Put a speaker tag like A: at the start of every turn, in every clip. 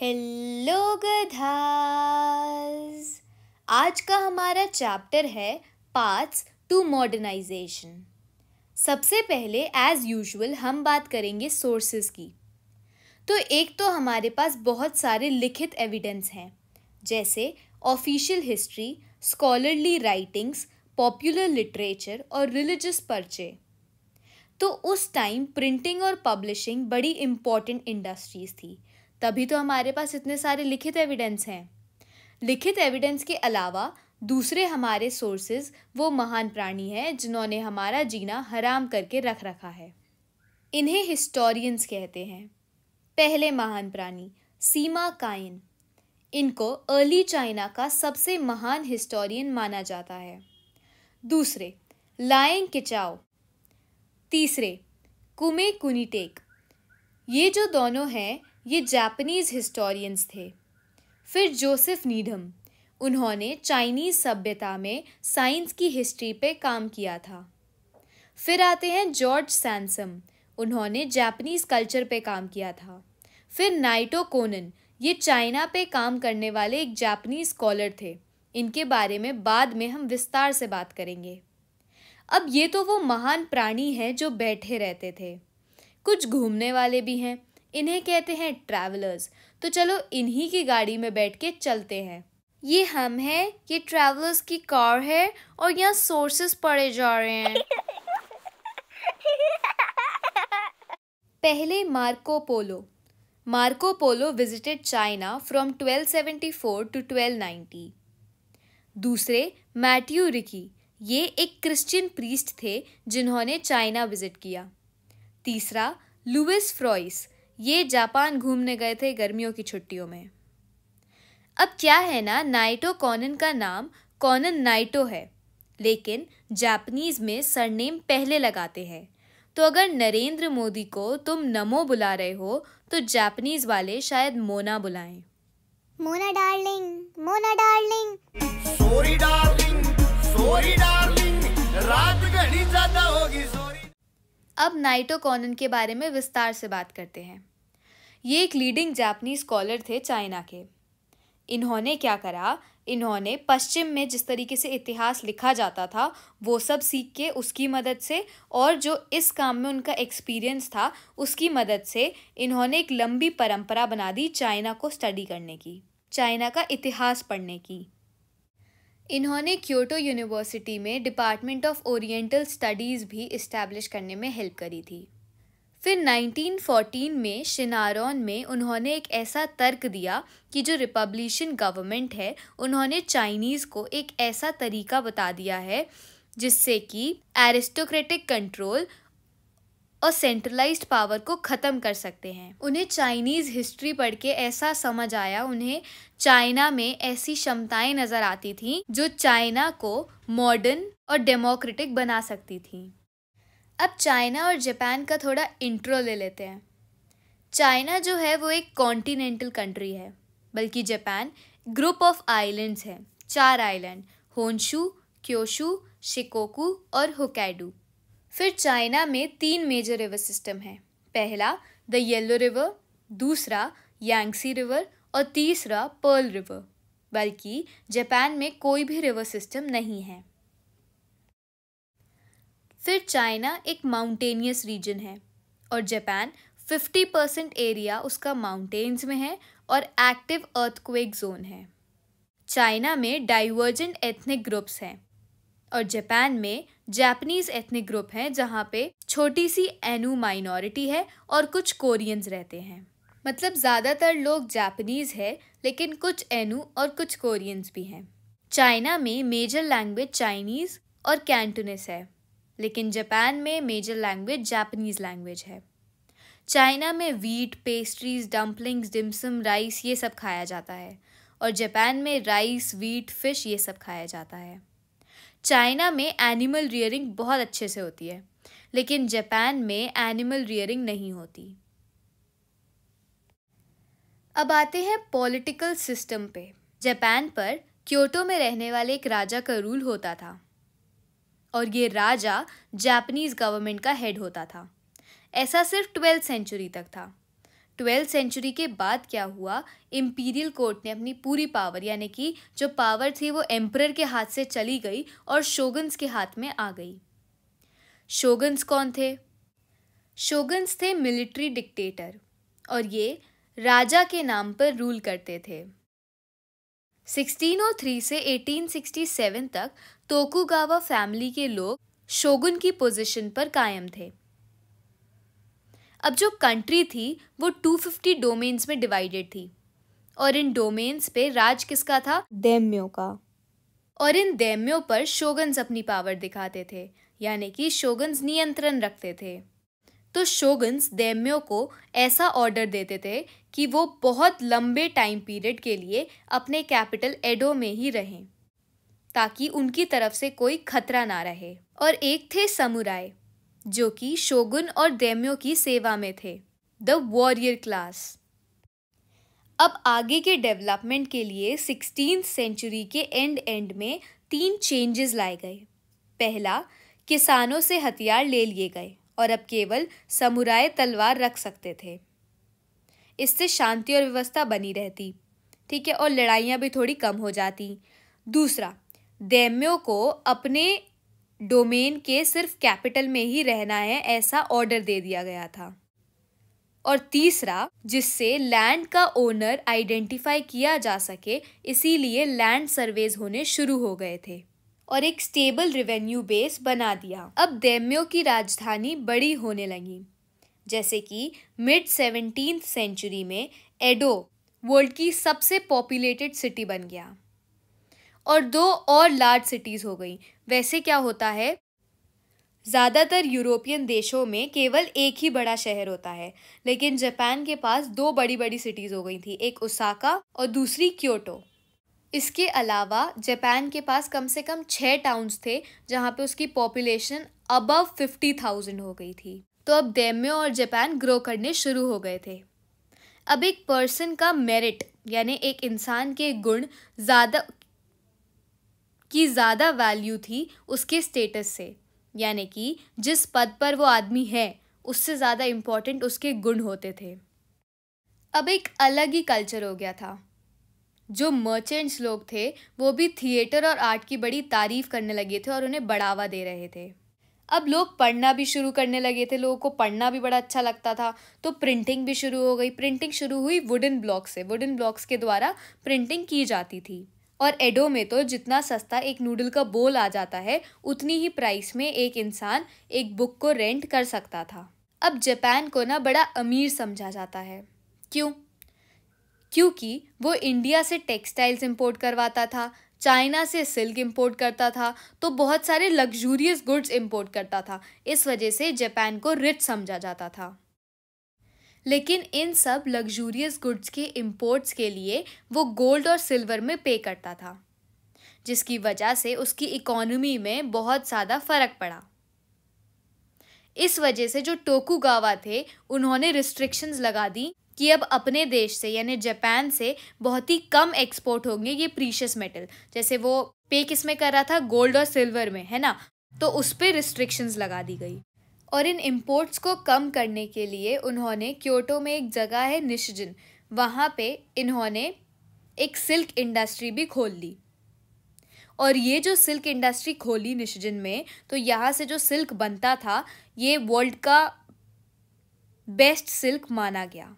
A: hello गधास आज का हमारा चैप्टर है पार्ट्स टू मॉडर्नाइजेशन सबसे पहले एज यूजुअल हम बात करेंगे सोर्सेज की तो एक तो हमारे पास बहुत सारे लिखित एविडेंस हैं जैसे official history scholarly writings popular literature और रिलीजियस पर्चे तो उस टाइम प्रिंटिंग और पब्लिशिंग बड़ी इम्पॉर्टेंट इंडस्ट्रीज थी तभी तो हमारे पास इतने सारे लिखित एविडेंस हैं लिखित एविडेंस के अलावा दूसरे हमारे सोर्सेज वो महान प्राणी हैं जिन्होंने हमारा जीना हराम करके रख रखा है इन्हें हिस्टोरियंस कहते हैं पहले महान प्राणी सीमा काइन इनको अर्ली चाइना का सबसे महान हिस्टोरियन माना जाता है दूसरे लायंग किचाओ तीसरे कुमे कुनीटेक ये जो दोनों हैं ये जापानीज़ हिस्टोरियंस थे फिर जोसेफ नीडम उन्होंने चाइनीज़ सभ्यता में साइंस की हिस्ट्री पे काम किया था फिर आते हैं जॉर्ज सैमसम उन्होंने जापानीज़ कल्चर पे काम किया था फिर नाइटो कोनन ये चाइना पे काम करने वाले एक जापानीज़ स्कॉलर थे इनके बारे में बाद में हम विस्तार से बात करेंगे अब ये तो वो महान प्राणी हैं जो बैठे रहते थे कुछ घूमने वाले भी हैं इन्हें कहते हैं ट्रैवलर्स तो चलो इन्हीं की गाड़ी में बैठ के चलते हैं ये हम हैं ये ट्रैवलर्स की कार है और यहाँ सोर्सेस पड़े जा रहे हैं पहले Marco Polo Marco Polo visited China from 1274 to 1290 दूसरे मैट्यू रिकी ये एक क्रिश्चियन प्रीस्ट थे जिन्होंने चाइना विजिट किया तीसरा लुइस फ्रॉइस ये जापान घूमने गए थे गर्मियों की छुट्टियों में अब क्या है ना नाइटो कॉनन का नाम कॉनन नाइटो है लेकिन जापनीज में सरनेम पहले लगाते हैं तो अगर नरेंद्र मोदी को तुम नमो बुला रहे हो तो जापनीज वाले शायद मोना बुलाएं Mona darling Mona darling sorry darling sorry darling रात घड़ी ज्यादा होगी अब नाइटो कॉनन के बारे में विस्तार से बात करते हैं ये एक लीडिंग जापनीज स्कॉलर थे चाइना के इन्होंने क्या करा इन्होंने पश्चिम में जिस तरीके से इतिहास लिखा जाता था वो सब सीख के उसकी मदद से और जो इस काम में उनका एक्सपीरियंस था उसकी मदद से इन्होंने एक लंबी परंपरा बना दी चाइना को स्टडी करने की चाइना का इतिहास पढ़ने की इन्होंने क्योटो यूनिवर्सिटी में डिपार्टमेंट ऑफ ओरिएंटल स्टडीज़ भी इस्टेब्लिश करने में हेल्प करी थी फिर 1914 में शिनारोन में उन्होंने एक ऐसा तर्क दिया कि जो रिपब्लिशन गवर्नमेंट है उन्होंने चाइनीज़ को एक ऐसा तरीका बता दिया है जिससे कि एरिस्टोक्रेटिक कंट्रोल और सेंट्रलाइज्ड पावर को ख़त्म कर सकते हैं उन्हें चाइनीज़ हिस्ट्री पढ़ के ऐसा समझ आया उन्हें चाइना में ऐसी क्षमताएं नज़र आती थीं जो चाइना को मॉडर्न और डेमोक्रेटिक बना सकती थी अब चाइना और जापान का थोड़ा इंट्रो ले लेते हैं चाइना जो है वो एक कॉन्टीनेंटल कंट्री है बल्कि जापान ग्रुप ऑफ आइलैंड्स है चार आइलैंड होन्शू क्योशू शिकोकू और हुकैडू फिर चाइना में तीन मेजर रिवर सिस्टम हैं पहला द येलो रिवर दूसरा यांगसी रिवर और तीसरा पर्ल रिवर बल्कि जापान में कोई भी रिवर सिस्टम नहीं है फिर चाइना एक माउंटेनियस रीजन है और जापान 50 परसेंट एरिया उसका माउंटेन्स में है और एक्टिव अर्थक्वेक जोन है चाइना में डाइवर्जेंट एथनिक ग्रुप्स हैं और जापान में जापानीज एथनिक ग्रुप हैं जहाँ पे छोटी सी एनू माइनॉरिटी है और कुछ कोरियंस रहते हैं मतलब ज़्यादातर लोग जापानीज है लेकिन कुछ एनू और कुछ कोरियंस भी हैं चाइना में मेजर लैंग्वेज चाइनीज़ और कैंटोनिस है लेकिन जापान में मेजर लैंग्वेज जापानीज़ लैंग्वेज है चाइना में wheat pastries dumplings dim sum rice ये सब खाया जाता है और जापान में राइस वीट फिश ये सब खाया जाता है चाइना में एनिमल रियरिंग बहुत अच्छे से होती है लेकिन जापान में एनिमल रियरिंग नहीं होती अब आते हैं पॉलिटिकल सिस्टम पे जापान पर क्योटो में रहने वाले एक राजा का रूल होता था और ये राजा जापानीज गवर्नमेंट का हेड होता था ऐसा सिर्फ ट्वेल्थ सेंचुरी तक था ट्वेल्थ सेंचुरी के बाद क्या हुआ इम्पीरियल कोर्ट ने अपनी पूरी पावर यानी कि जो पावर थी वो एम्प्रर के हाथ से चली गई और शोगन्स के हाथ में आ गई शोगन्स कौन थे शोगन्स थे मिलिट्री डिक्टेटर और ये राजा के नाम पर रूल करते थे 1603 से 1867 तक तोकुगावा फैमिली के लोग शोगुन की पोजीशन पर कायम थे अब जो कंट्री थी वो 250 डोमेन्स में डिवाइडेड थी और इन डोमेन्स पे राज किसका था दैम्यो का और इन दैम्यो पर शोगन्स अपनी पावर दिखाते थे यानी कि शोगन्स नियंत्रण रखते थे तो शोगन्स दैम्यो को ऐसा ऑर्डर देते थे कि वो बहुत लंबे टाइम पीरियड के लिए अपने कैपिटल एडो में ही रहें ताकि उनकी तरफ से कोई खतरा ना रहे और एक थे समुराय जो कि शोगुन और दैम्यों की सेवा में थे द वॉरियर क्लास अब आगे के डेवलपमेंट के लिए सिक्सटीन सेंचुरी के एंड एंड में तीन चेंजेस लाए गए पहला किसानों से हथियार ले लिए गए और अब केवल समुराय तलवार रख सकते थे इससे शांति और व्यवस्था बनी रहती ठीक है और लड़ाइयाँ भी थोड़ी कम हो जाती दूसरा दैम्यो को अपने डोमेन के सिर्फ कैपिटल में ही रहना है ऐसा ऑर्डर दे दिया गया था और तीसरा जिससे लैंड का ओनर आइडेंटिफाई किया जा सके इसीलिए लैंड सर्वेज होने शुरू हो गए थे और एक स्टेबल रिवेन्यू बेस बना दिया अब दैम्यो की राजधानी बड़ी होने लगी जैसे कि मिड सेवेंटीन सेंचुरी में एडो वर्ल्ड की सबसे पॉपुलेटेड सिटी बन गया और दो और लार्ज सिटीज़ हो गई वैसे क्या होता है ज़्यादातर यूरोपियन देशों में केवल एक ही बड़ा शहर होता है लेकिन जापान के पास दो बड़ी बड़ी सिटीज़ हो गई थी एक ओसाका और दूसरी क्योटो इसके अलावा जापान के पास कम से कम छः टाउन्स थे जहाँ पे उसकी पॉपुलेशन अबव फिफ्टी थाउजेंड हो गई थी तो अब डेम्यो और जापान ग्रो करने शुरू हो गए थे अब एक पर्सन का मेरिट यानी एक इंसान के गुण ज़्यादा की ज़्यादा वैल्यू थी उसके स्टेटस से यानी कि जिस पद पर वो आदमी है उससे ज़्यादा इम्पॉर्टेंट उसके गुण होते थे अब एक अलग ही कल्चर हो गया था जो मर्चेंट्स लोग थे वो भी थिएटर और आर्ट की बड़ी तारीफ करने लगे थे और उन्हें बढ़ावा दे रहे थे अब लोग पढ़ना भी शुरू करने लगे थे लोगों को पढ़ना भी बड़ा अच्छा लगता था तो प्रिंटिंग भी शुरू हो गई प्रिंटिंग शुरू हुई वुडन ब्लॉक से वुडन ब्लॉक्स के द्वारा प्रिंटिंग की जाती थी और एडो में तो जितना सस्ता एक नूडल का बोल आ जाता है उतनी ही प्राइस में एक इंसान एक बुक को रेंट कर सकता था अब जापान को ना बड़ा अमीर समझा जाता है क्यों क्योंकि वो इंडिया से टेक्सटाइल्स इंपोर्ट करवाता था चाइना से सिल्क इंपोर्ट करता था तो बहुत सारे लग्जूरियस गुड्स इंपोर्ट करता था इस वजह से जापान को रिच समझा जाता था लेकिन इन सब लग्जूरियस गुड्स के इम्पोर्ट्स के लिए वो गोल्ड और सिल्वर में पे करता था जिसकी वजह से उसकी इकोनॉमी में बहुत ज़्यादा फ़र्क पड़ा इस वजह से जो गावा थे उन्होंने रिस्ट्रिक्शंस लगा दी कि अब अपने देश से यानी जापान से बहुत ही कम एक्सपोर्ट होंगे ये प्रीशियस मेटल जैसे वो पे किस में कर रहा था गोल्ड और सिल्वर में है ना तो उस पर रिस्ट्रिक्शंस लगा दी गई और इन इम्पोर्ट्स को कम करने के लिए उन्होंने क्योटो में एक जगह है निशजन वहाँ पे इन्होंने एक सिल्क इंडस्ट्री भी खोल ली और ये जो सिल्क इंडस्ट्री खोली निशजन में तो यहाँ से जो सिल्क बनता था ये वर्ल्ड का बेस्ट सिल्क माना गया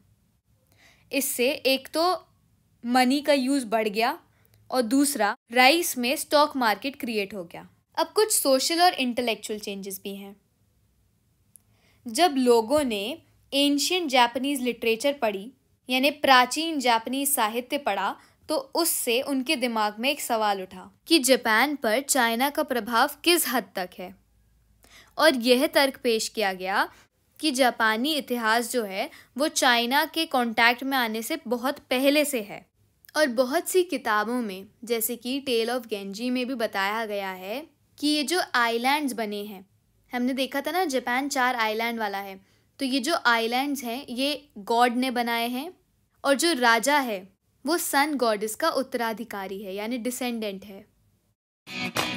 A: इससे एक तो मनी का यूज़ बढ़ गया और दूसरा राइस में स्टॉक मार्केट क्रिएट हो गया अब कुछ सोशल और इंटेलेक्चुअल चेंजेस भी हैं जब लोगों ने एंशियन जापानीज़ लिटरेचर पढ़ी यानी प्राचीन जापानीज साहित्य पढ़ा तो उससे उनके दिमाग में एक सवाल उठा कि जापान पर चाइना का प्रभाव किस हद तक है और यह तर्क पेश किया गया कि जापानी इतिहास जो है वो चाइना के कांटेक्ट में आने से बहुत पहले से है और बहुत सी किताबों में जैसे कि टेल ऑफ गेंजी में भी बताया गया है कि ये जो आइलैंड्स बने हैं हमने देखा था ना जापान चार आइलैंड वाला है तो ये जो आइलैंड्स हैं ये गॉड ने बनाए हैं और जो राजा है वो सन गॉड इसका उत्तराधिकारी है यानी डिसेंडेंट है